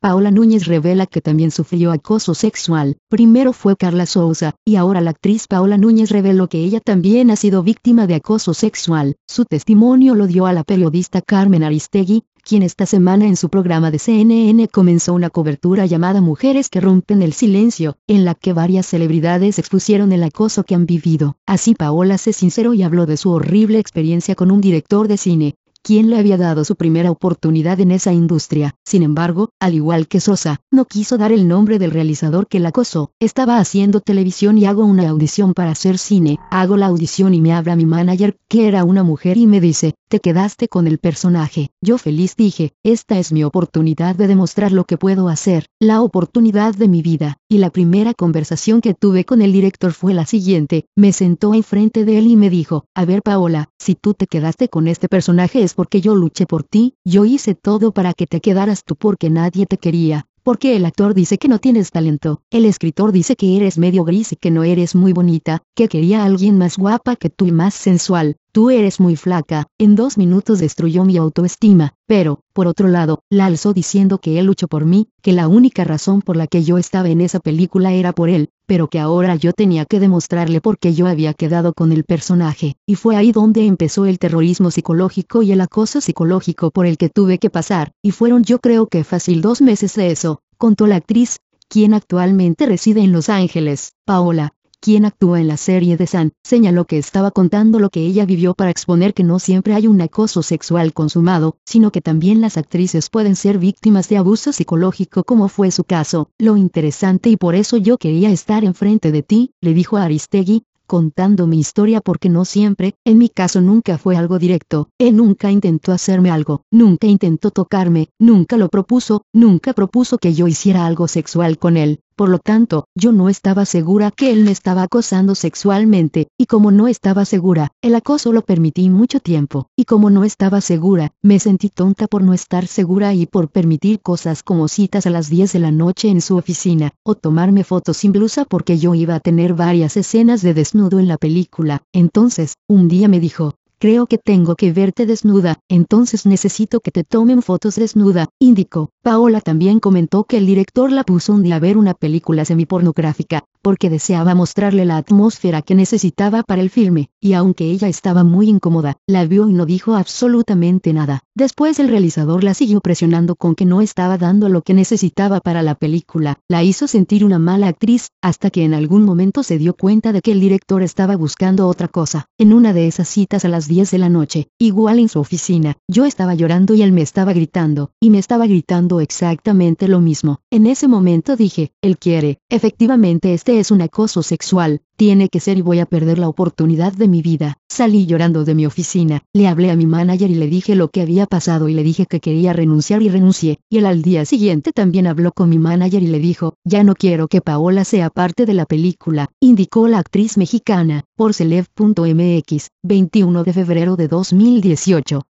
Paola Núñez revela que también sufrió acoso sexual, primero fue Carla Souza, y ahora la actriz Paola Núñez reveló que ella también ha sido víctima de acoso sexual, su testimonio lo dio a la periodista Carmen Aristegui, quien esta semana en su programa de CNN comenzó una cobertura llamada Mujeres que rompen el silencio, en la que varias celebridades expusieron el acoso que han vivido. Así Paola se sincero y habló de su horrible experiencia con un director de cine, quien le había dado su primera oportunidad en esa industria. Sin embargo, al igual que Sosa, no quiso dar el nombre del realizador que la acosó. Estaba haciendo televisión y hago una audición para hacer cine. Hago la audición y me habla mi manager, que era una mujer y me dice, te quedaste con el personaje. Yo feliz dije, esta es mi oportunidad de demostrar lo que puedo hacer, la oportunidad de mi vida. Y la primera conversación que tuve con el director fue la siguiente, me sentó enfrente de él y me dijo, a ver Paola, si tú te quedaste con este personaje es porque yo luché por ti, yo hice todo para que te quedaras tú porque nadie te quería, porque el actor dice que no tienes talento, el escritor dice que eres medio gris y que no eres muy bonita, que quería alguien más guapa que tú y más sensual, Tú eres muy flaca, en dos minutos destruyó mi autoestima, pero, por otro lado, la alzó diciendo que él luchó por mí, que la única razón por la que yo estaba en esa película era por él, pero que ahora yo tenía que demostrarle por qué yo había quedado con el personaje, y fue ahí donde empezó el terrorismo psicológico y el acoso psicológico por el que tuve que pasar, y fueron yo creo que fácil dos meses de eso, contó la actriz, quien actualmente reside en Los Ángeles, Paola, quien actúa en la serie de San, señaló que estaba contando lo que ella vivió para exponer que no siempre hay un acoso sexual consumado, sino que también las actrices pueden ser víctimas de abuso psicológico como fue su caso. Lo interesante y por eso yo quería estar enfrente de ti, le dijo a Aristegui, contando mi historia porque no siempre, en mi caso nunca fue algo directo, él nunca intentó hacerme algo, nunca intentó tocarme, nunca lo propuso, nunca propuso que yo hiciera algo sexual con él, por lo tanto, yo no estaba segura que él me estaba acosando sexualmente, y como no estaba segura, el acoso lo permití mucho tiempo, y como no estaba segura, me sentí tonta por no estar segura y por permitir cosas como citas a las 10 de la noche en su oficina, o tomarme fotos sin blusa porque yo iba a tener varias escenas de desnudo en la película. Entonces, un día me dijo, Creo que tengo que verte desnuda, entonces necesito que te tomen fotos desnuda, indicó. Paola también comentó que el director la puso un día a ver una película semipornográfica, porque deseaba mostrarle la atmósfera que necesitaba para el filme, y aunque ella estaba muy incómoda, la vio y no dijo absolutamente nada. Después el realizador la siguió presionando con que no estaba dando lo que necesitaba para la película, la hizo sentir una mala actriz, hasta que en algún momento se dio cuenta de que el director estaba buscando otra cosa. En una de esas citas a las 10 de la noche, igual en su oficina, yo estaba llorando y él me estaba gritando, y me estaba gritando exactamente lo mismo. En ese momento dije, él quiere, efectivamente este es un acoso sexual, tiene que ser y voy a perder la oportunidad de mi vida. Salí llorando de mi oficina, le hablé a mi manager y le dije lo que había pasado y le dije que quería renunciar y renuncié, y él al día siguiente también habló con mi manager y le dijo, ya no quiero que Paola sea parte de la película, indicó la actriz mexicana, por Celeb.mx, 21 de febrero de 2018.